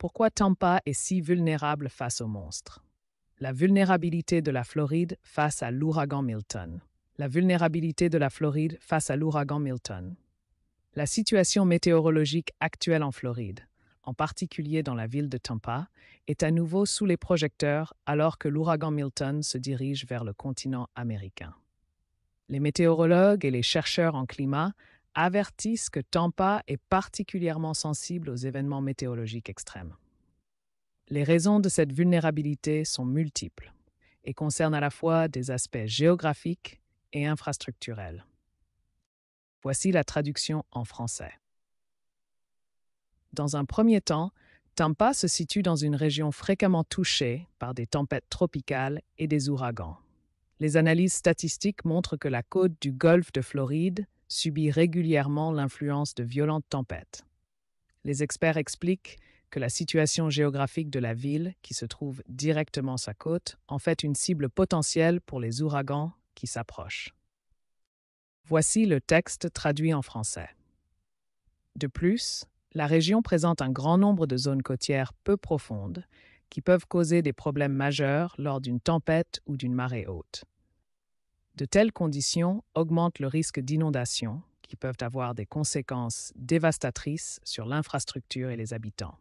Pourquoi Tampa est si vulnérable face aux monstres La vulnérabilité de la Floride face à l'ouragan Milton. La vulnérabilité de la Floride face à l'ouragan Milton. La situation météorologique actuelle en Floride, en particulier dans la ville de Tampa, est à nouveau sous les projecteurs alors que l'ouragan Milton se dirige vers le continent américain. Les météorologues et les chercheurs en climat avertissent que Tampa est particulièrement sensible aux événements météorologiques extrêmes. Les raisons de cette vulnérabilité sont multiples et concernent à la fois des aspects géographiques et infrastructurels. Voici la traduction en français. Dans un premier temps, Tampa se situe dans une région fréquemment touchée par des tempêtes tropicales et des ouragans. Les analyses statistiques montrent que la côte du golfe de Floride subit régulièrement l'influence de violentes tempêtes. Les experts expliquent que la situation géographique de la ville, qui se trouve directement sa côte, en fait une cible potentielle pour les ouragans qui s'approchent. Voici le texte traduit en français. De plus, la région présente un grand nombre de zones côtières peu profondes qui peuvent causer des problèmes majeurs lors d'une tempête ou d'une marée haute. De telles conditions augmentent le risque d'inondations qui peuvent avoir des conséquences dévastatrices sur l'infrastructure et les habitants.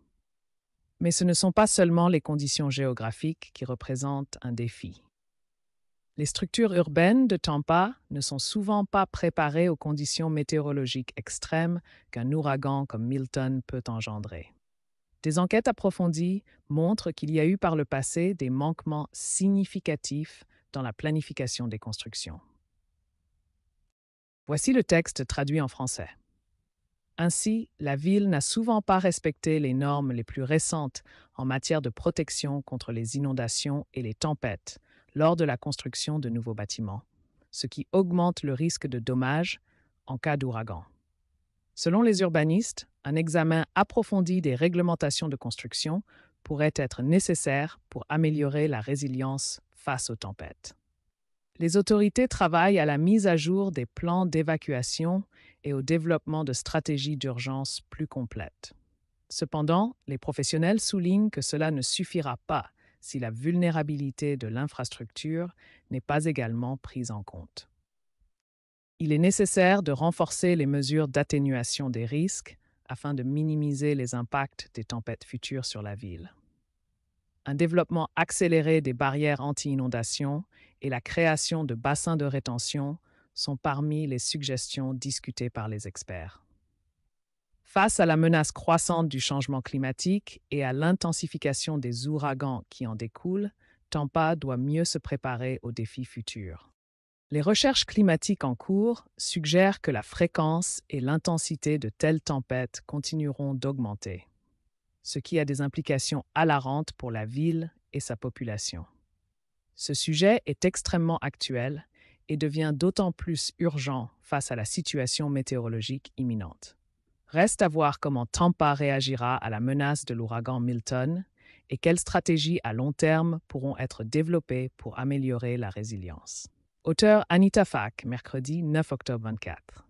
Mais ce ne sont pas seulement les conditions géographiques qui représentent un défi. Les structures urbaines de Tampa ne sont souvent pas préparées aux conditions météorologiques extrêmes qu'un ouragan comme Milton peut engendrer. Des enquêtes approfondies montrent qu'il y a eu par le passé des manquements significatifs dans la planification des constructions. Voici le texte traduit en français. Ainsi, la ville n'a souvent pas respecté les normes les plus récentes en matière de protection contre les inondations et les tempêtes lors de la construction de nouveaux bâtiments, ce qui augmente le risque de dommages en cas d'ouragan. Selon les urbanistes, un examen approfondi des réglementations de construction pourrait être nécessaire pour améliorer la résilience face aux tempêtes. Les autorités travaillent à la mise à jour des plans d'évacuation et au développement de stratégies d'urgence plus complètes. Cependant, les professionnels soulignent que cela ne suffira pas si la vulnérabilité de l'infrastructure n'est pas également prise en compte. Il est nécessaire de renforcer les mesures d'atténuation des risques afin de minimiser les impacts des tempêtes futures sur la ville un développement accéléré des barrières anti-inondation et la création de bassins de rétention sont parmi les suggestions discutées par les experts. Face à la menace croissante du changement climatique et à l'intensification des ouragans qui en découlent, Tampa doit mieux se préparer aux défis futurs. Les recherches climatiques en cours suggèrent que la fréquence et l'intensité de telles tempêtes continueront d'augmenter ce qui a des implications alarmantes pour la ville et sa population. Ce sujet est extrêmement actuel et devient d'autant plus urgent face à la situation météorologique imminente. Reste à voir comment Tampa réagira à la menace de l'ouragan Milton et quelles stratégies à long terme pourront être développées pour améliorer la résilience. Auteur Anita Fak, mercredi 9 octobre 24.